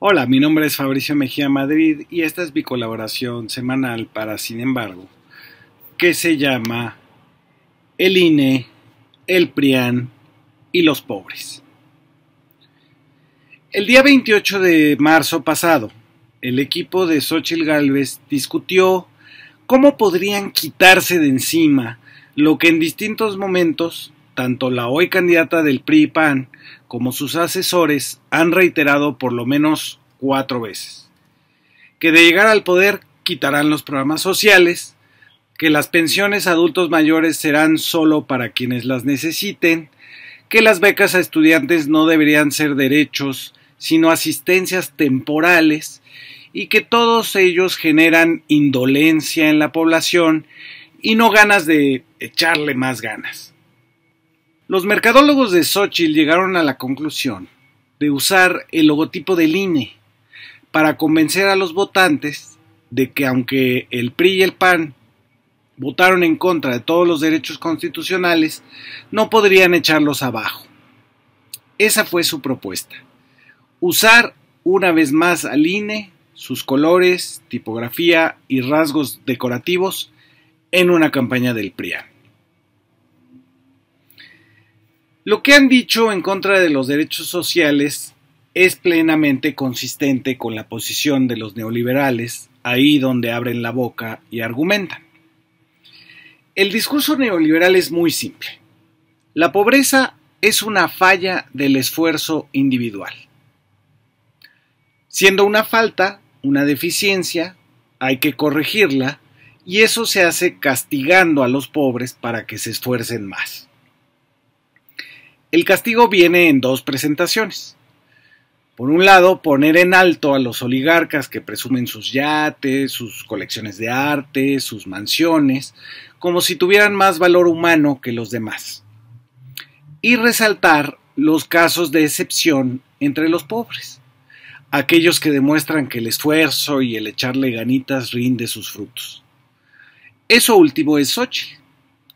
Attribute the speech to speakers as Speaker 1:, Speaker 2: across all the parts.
Speaker 1: Hola, mi nombre es Fabricio Mejía Madrid y esta es mi colaboración semanal para Sin embargo, que se llama El INE, el PRIAN y los pobres. El día 28 de marzo pasado, el equipo de Xochitl Galvez discutió cómo podrían quitarse de encima lo que en distintos momentos tanto la hoy candidata del PRI y PAN como sus asesores han reiterado por lo menos cuatro veces. Que de llegar al poder quitarán los programas sociales, que las pensiones a adultos mayores serán solo para quienes las necesiten, que las becas a estudiantes no deberían ser derechos, sino asistencias temporales, y que todos ellos generan indolencia en la población y no ganas de echarle más ganas. Los mercadólogos de Xochitl llegaron a la conclusión de usar el logotipo del INE para convencer a los votantes de que aunque el PRI y el PAN votaron en contra de todos los derechos constitucionales, no podrían echarlos abajo. Esa fue su propuesta. Usar una vez más al INE, sus colores, tipografía y rasgos decorativos en una campaña del PRIAN. Lo que han dicho en contra de los derechos sociales es plenamente consistente con la posición de los neoliberales, ahí donde abren la boca y argumentan. El discurso neoliberal es muy simple. La pobreza es una falla del esfuerzo individual. Siendo una falta, una deficiencia, hay que corregirla y eso se hace castigando a los pobres para que se esfuercen más. El castigo viene en dos presentaciones. Por un lado, poner en alto a los oligarcas que presumen sus yates, sus colecciones de arte, sus mansiones, como si tuvieran más valor humano que los demás. Y resaltar los casos de excepción entre los pobres, aquellos que demuestran que el esfuerzo y el echarle ganitas rinde sus frutos. Eso último es Sochi,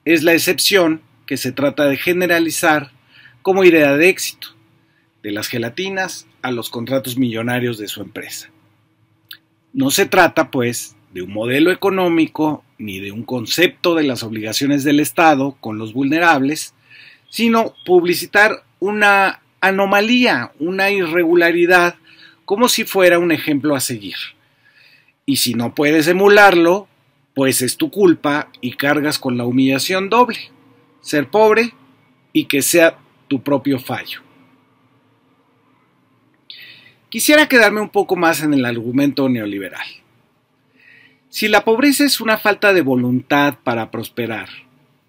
Speaker 1: es la excepción que se trata de generalizar como idea de éxito, de las gelatinas a los contratos millonarios de su empresa. No se trata, pues, de un modelo económico ni de un concepto de las obligaciones del Estado con los vulnerables, sino publicitar una anomalía, una irregularidad, como si fuera un ejemplo a seguir. Y si no puedes emularlo, pues es tu culpa y cargas con la humillación doble, ser pobre y que sea tu propio fallo. Quisiera quedarme un poco más en el argumento neoliberal. Si la pobreza es una falta de voluntad para prosperar,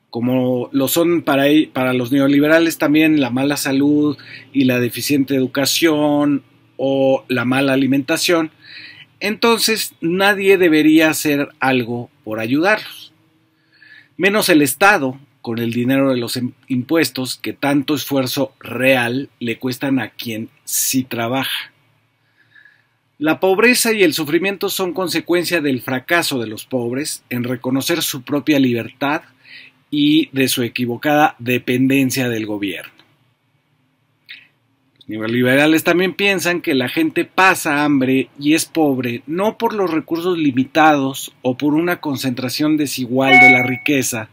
Speaker 1: como lo son para, e, para los neoliberales también la mala salud y la deficiente educación o la mala alimentación, entonces nadie debería hacer algo por ayudarlos, menos el Estado, con el dinero de los impuestos que tanto esfuerzo real le cuestan a quien sí trabaja. La pobreza y el sufrimiento son consecuencia del fracaso de los pobres en reconocer su propia libertad y de su equivocada dependencia del gobierno. Los neoliberales también piensan que la gente pasa hambre y es pobre no por los recursos limitados o por una concentración desigual de la riqueza,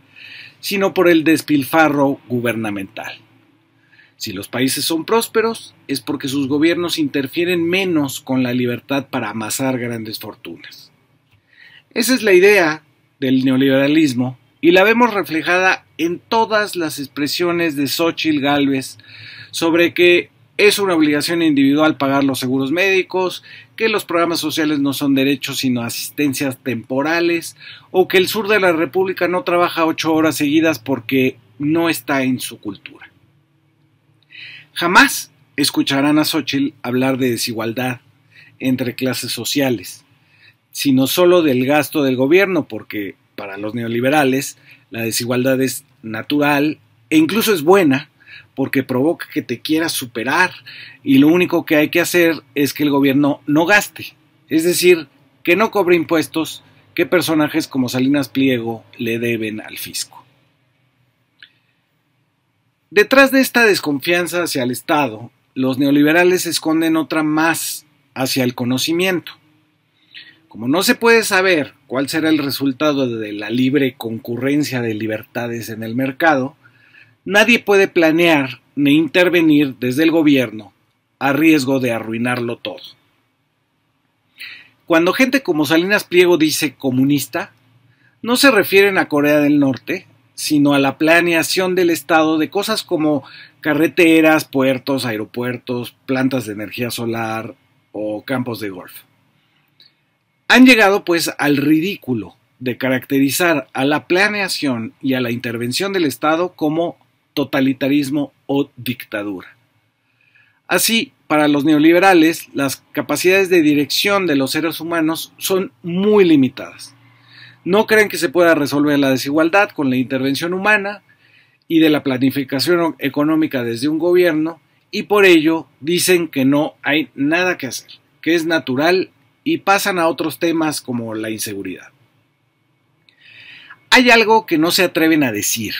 Speaker 1: sino por el despilfarro gubernamental. Si los países son prósperos, es porque sus gobiernos interfieren menos con la libertad para amasar grandes fortunas. Esa es la idea del neoliberalismo y la vemos reflejada en todas las expresiones de Xochitl Gálvez sobre que es una obligación individual pagar los seguros médicos, que los programas sociales no son derechos sino asistencias temporales, o que el sur de la República no trabaja ocho horas seguidas porque no está en su cultura. Jamás escucharán a Xochitl hablar de desigualdad entre clases sociales, sino solo del gasto del gobierno, porque para los neoliberales la desigualdad es natural e incluso es buena porque provoca que te quieras superar y lo único que hay que hacer es que el gobierno no gaste, es decir, que no cobre impuestos que personajes como Salinas Pliego le deben al fisco. Detrás de esta desconfianza hacia el Estado, los neoliberales esconden otra más hacia el conocimiento. Como no se puede saber cuál será el resultado de la libre concurrencia de libertades en el mercado, Nadie puede planear ni intervenir desde el gobierno a riesgo de arruinarlo todo. Cuando gente como Salinas Pliego dice comunista, no se refieren a Corea del Norte, sino a la planeación del Estado de cosas como carreteras, puertos, aeropuertos, plantas de energía solar o campos de golf. Han llegado pues al ridículo de caracterizar a la planeación y a la intervención del Estado como totalitarismo o dictadura. Así, para los neoliberales, las capacidades de dirección de los seres humanos son muy limitadas. No creen que se pueda resolver la desigualdad con la intervención humana y de la planificación económica desde un gobierno y por ello dicen que no hay nada que hacer, que es natural y pasan a otros temas como la inseguridad. Hay algo que no se atreven a decir,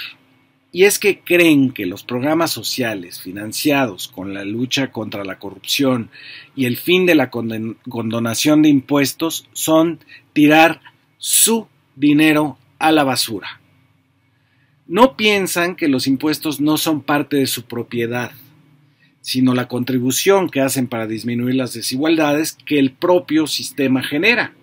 Speaker 1: y es que creen que los programas sociales financiados con la lucha contra la corrupción y el fin de la condonación de impuestos son tirar su dinero a la basura. No piensan que los impuestos no son parte de su propiedad, sino la contribución que hacen para disminuir las desigualdades que el propio sistema genera.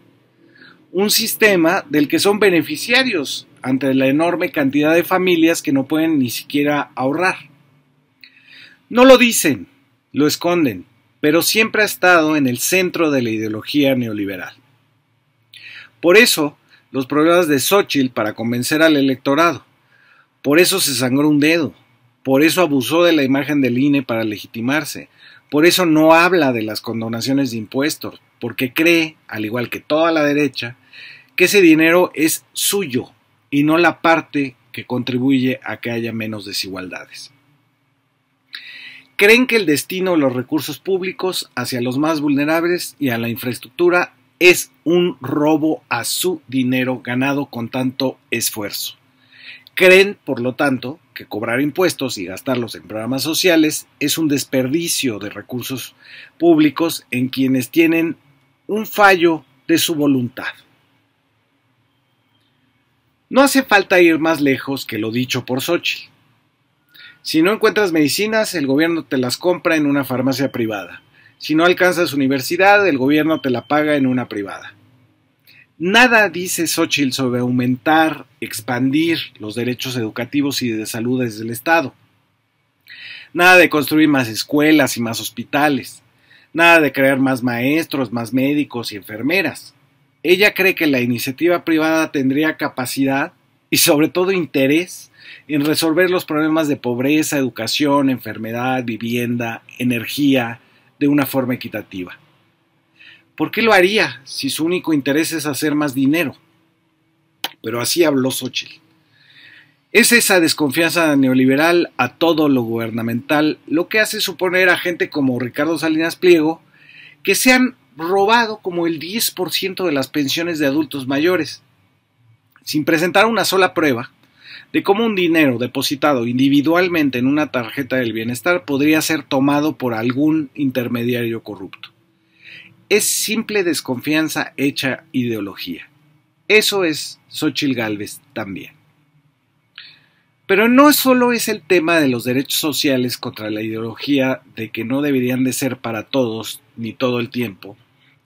Speaker 1: Un sistema del que son beneficiarios ante la enorme cantidad de familias que no pueden ni siquiera ahorrar. No lo dicen, lo esconden, pero siempre ha estado en el centro de la ideología neoliberal. Por eso, los problemas de Xochitl para convencer al electorado. Por eso se sangró un dedo. Por eso abusó de la imagen del INE para legitimarse. Por eso no habla de las condonaciones de impuestos, porque cree, al igual que toda la derecha, que ese dinero es suyo y no la parte que contribuye a que haya menos desigualdades. Creen que el destino de los recursos públicos hacia los más vulnerables y a la infraestructura es un robo a su dinero ganado con tanto esfuerzo. Creen, por lo tanto, que cobrar impuestos y gastarlos en programas sociales es un desperdicio de recursos públicos en quienes tienen un fallo de su voluntad. No hace falta ir más lejos que lo dicho por Sochi. Si no encuentras medicinas, el gobierno te las compra en una farmacia privada. Si no alcanzas universidad, el gobierno te la paga en una privada. Nada dice Xochitl sobre aumentar, expandir los derechos educativos y de salud desde el Estado. Nada de construir más escuelas y más hospitales. Nada de crear más maestros, más médicos y enfermeras. Ella cree que la iniciativa privada tendría capacidad y sobre todo interés en resolver los problemas de pobreza, educación, enfermedad, vivienda, energía, de una forma equitativa. ¿Por qué lo haría si su único interés es hacer más dinero? Pero así habló Xochitl. Es esa desconfianza neoliberal a todo lo gubernamental lo que hace suponer a gente como Ricardo Salinas Pliego que sean robado como el 10% de las pensiones de adultos mayores, sin presentar una sola prueba de cómo un dinero depositado individualmente en una tarjeta del bienestar podría ser tomado por algún intermediario corrupto. Es simple desconfianza hecha ideología. Eso es Xochitl Galvez también. Pero no solo es el tema de los derechos sociales contra la ideología de que no deberían de ser para todos ni todo el tiempo,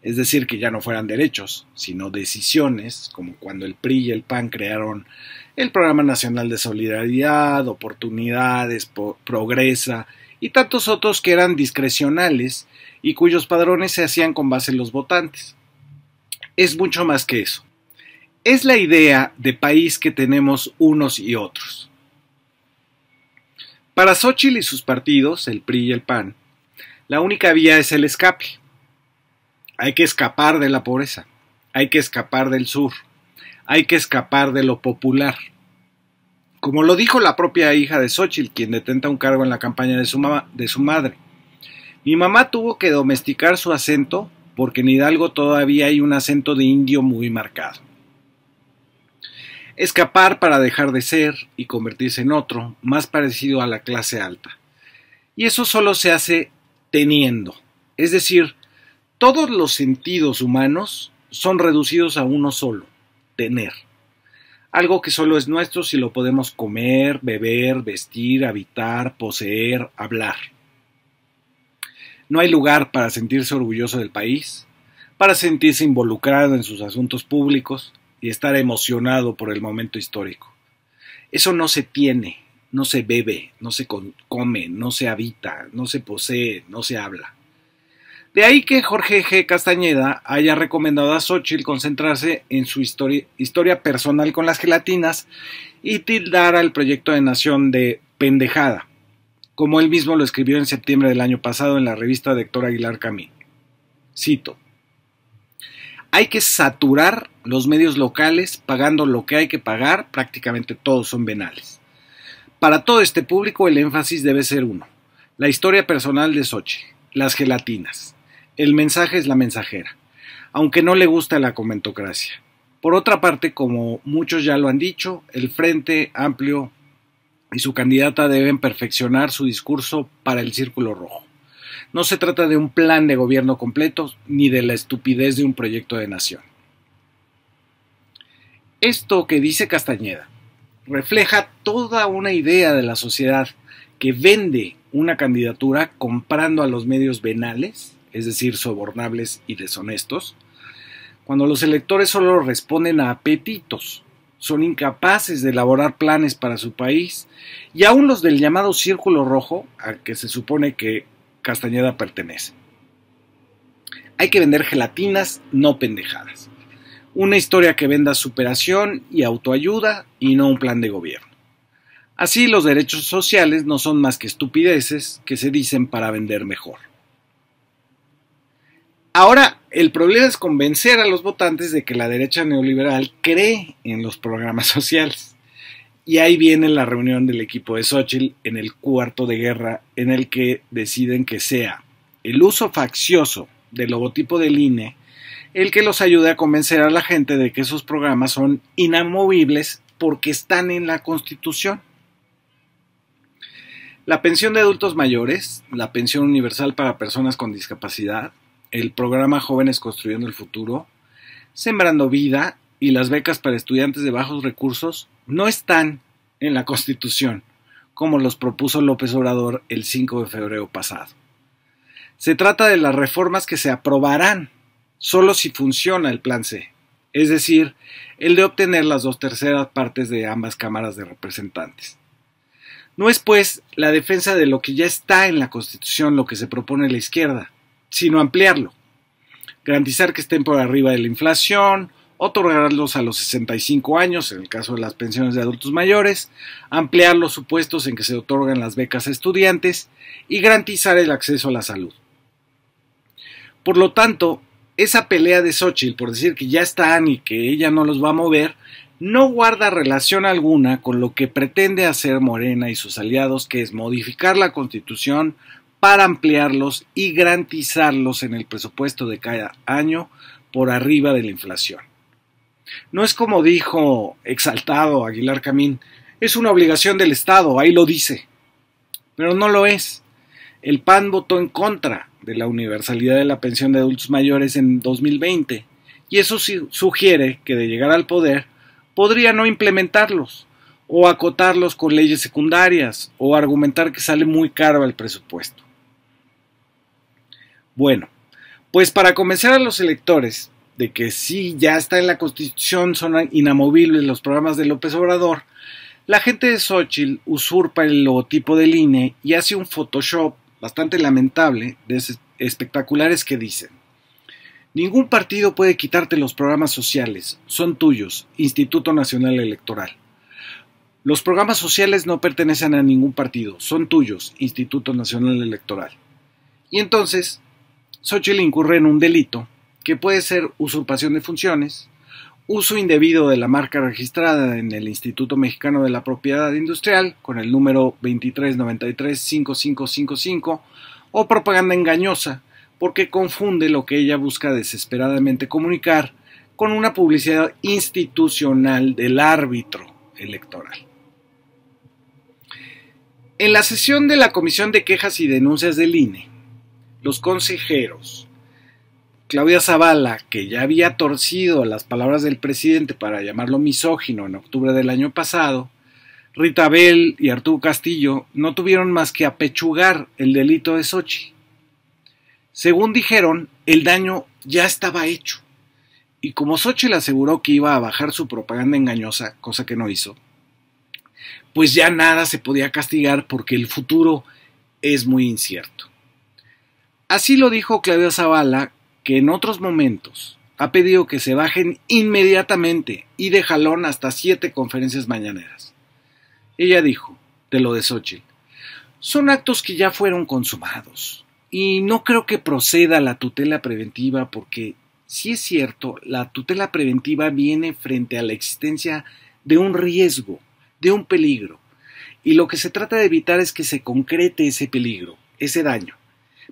Speaker 1: es decir, que ya no fueran derechos, sino decisiones, como cuando el PRI y el PAN crearon el Programa Nacional de Solidaridad, Oportunidades, Progresa y tantos otros que eran discrecionales y cuyos padrones se hacían con base en los votantes. Es mucho más que eso. Es la idea de país que tenemos unos y otros. Para Xochitl y sus partidos, el PRI y el PAN, la única vía es el escape hay que escapar de la pobreza, hay que escapar del sur, hay que escapar de lo popular. Como lo dijo la propia hija de Xochitl, quien detenta un cargo en la campaña de su, de su madre. Mi mamá tuvo que domesticar su acento porque en Hidalgo todavía hay un acento de indio muy marcado. Escapar para dejar de ser y convertirse en otro, más parecido a la clase alta. Y eso solo se hace teniendo, es decir, todos los sentidos humanos son reducidos a uno solo, tener. Algo que solo es nuestro si lo podemos comer, beber, vestir, habitar, poseer, hablar. No hay lugar para sentirse orgulloso del país, para sentirse involucrado en sus asuntos públicos y estar emocionado por el momento histórico. Eso no se tiene, no se bebe, no se come, no se habita, no se posee, no se habla. De ahí que Jorge G. Castañeda haya recomendado a Xochitl concentrarse en su historia personal con las gelatinas y tildar al proyecto de nación de pendejada, como él mismo lo escribió en septiembre del año pasado en la revista de Héctor Aguilar Camín. Cito. Hay que saturar los medios locales pagando lo que hay que pagar, prácticamente todos son venales. Para todo este público el énfasis debe ser uno, la historia personal de Sochi, las gelatinas el mensaje es la mensajera, aunque no le gusta la comentocracia. Por otra parte, como muchos ya lo han dicho, el Frente Amplio y su candidata deben perfeccionar su discurso para el Círculo Rojo. No se trata de un plan de gobierno completo ni de la estupidez de un proyecto de nación. Esto que dice Castañeda refleja toda una idea de la sociedad que vende una candidatura comprando a los medios venales es decir, sobornables y deshonestos, cuando los electores solo responden a apetitos, son incapaces de elaborar planes para su país, y aún los del llamado Círculo Rojo, al que se supone que Castañeda pertenece. Hay que vender gelatinas, no pendejadas. Una historia que venda superación y autoayuda y no un plan de gobierno. Así los derechos sociales no son más que estupideces que se dicen para vender mejor. Ahora, el problema es convencer a los votantes de que la derecha neoliberal cree en los programas sociales. Y ahí viene la reunión del equipo de Xochitl en el cuarto de guerra, en el que deciden que sea el uso faccioso del logotipo del INE el que los ayude a convencer a la gente de que esos programas son inamovibles porque están en la Constitución. La pensión de adultos mayores, la pensión universal para personas con discapacidad, el programa Jóvenes Construyendo el Futuro, Sembrando Vida y las becas para estudiantes de bajos recursos no están en la Constitución, como los propuso López Obrador el 5 de febrero pasado. Se trata de las reformas que se aprobarán solo si funciona el Plan C, es decir, el de obtener las dos terceras partes de ambas cámaras de representantes. No es pues la defensa de lo que ya está en la Constitución lo que se propone la izquierda, sino ampliarlo. Garantizar que estén por arriba de la inflación, otorgarlos a los 65 años, en el caso de las pensiones de adultos mayores, ampliar los supuestos en que se otorgan las becas a estudiantes y garantizar el acceso a la salud. Por lo tanto, esa pelea de Xochitl por decir que ya están y que ella no los va a mover, no guarda relación alguna con lo que pretende hacer Morena y sus aliados, que es modificar la constitución para ampliarlos y garantizarlos en el presupuesto de cada año por arriba de la inflación. No es como dijo exaltado Aguilar Camín, es una obligación del Estado, ahí lo dice. Pero no lo es. El PAN votó en contra de la universalidad de la pensión de adultos mayores en 2020 y eso sugiere que de llegar al poder podría no implementarlos o acotarlos con leyes secundarias o argumentar que sale muy caro el presupuesto. Bueno, pues para convencer a los electores de que sí, ya está en la Constitución, son inamovibles los programas de López Obrador, la gente de Xochitl usurpa el logotipo del INE y hace un Photoshop bastante lamentable de espectaculares que dicen. Ningún partido puede quitarte los programas sociales, son tuyos, Instituto Nacional Electoral. Los programas sociales no pertenecen a ningún partido, son tuyos, Instituto Nacional Electoral. Y entonces, Xochitl incurre en un delito que puede ser usurpación de funciones, uso indebido de la marca registrada en el Instituto Mexicano de la Propiedad Industrial con el número 2393 o propaganda engañosa porque confunde lo que ella busca desesperadamente comunicar con una publicidad institucional del árbitro electoral. En la sesión de la Comisión de Quejas y Denuncias del INE, los consejeros, Claudia Zavala, que ya había torcido las palabras del presidente para llamarlo misógino en octubre del año pasado, Rita Bell y Arturo Castillo no tuvieron más que apechugar el delito de Sochi. Según dijeron, el daño ya estaba hecho. Y como Sochi le aseguró que iba a bajar su propaganda engañosa, cosa que no hizo, pues ya nada se podía castigar porque el futuro es muy incierto. Así lo dijo Claudia Zavala, que en otros momentos ha pedido que se bajen inmediatamente y de jalón hasta siete conferencias mañaneras. Ella dijo, de lo de Xochitl, son actos que ya fueron consumados y no creo que proceda la tutela preventiva porque, si es cierto, la tutela preventiva viene frente a la existencia de un riesgo, de un peligro, y lo que se trata de evitar es que se concrete ese peligro, ese daño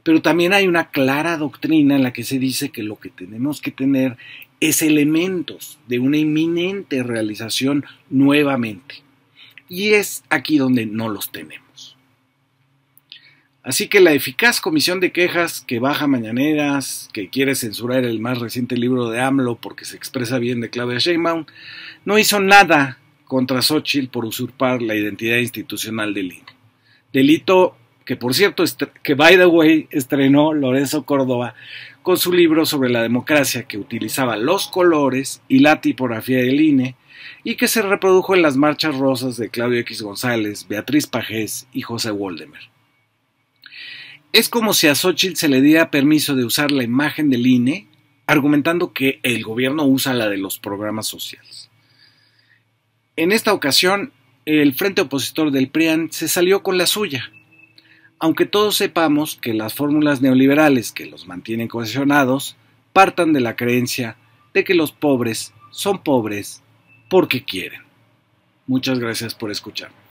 Speaker 1: pero también hay una clara doctrina en la que se dice que lo que tenemos que tener es elementos de una inminente realización nuevamente. Y es aquí donde no los tenemos. Así que la eficaz comisión de quejas que baja mañaneras, que quiere censurar el más reciente libro de AMLO porque se expresa bien de Claudia Sheinbaum, no hizo nada contra Xochitl por usurpar la identidad institucional del INE. Delito que por cierto, que by the way, estrenó Lorenzo Córdoba con su libro sobre la democracia que utilizaba los colores y la tipografía del INE y que se reprodujo en las marchas rosas de Claudio X González, Beatriz Pajés y José Waldemar. Es como si a Xochitl se le diera permiso de usar la imagen del INE, argumentando que el gobierno usa la de los programas sociales. En esta ocasión, el frente opositor del PRIAN se salió con la suya, aunque todos sepamos que las fórmulas neoliberales que los mantienen cohesionados partan de la creencia de que los pobres son pobres porque quieren. Muchas gracias por escucharme.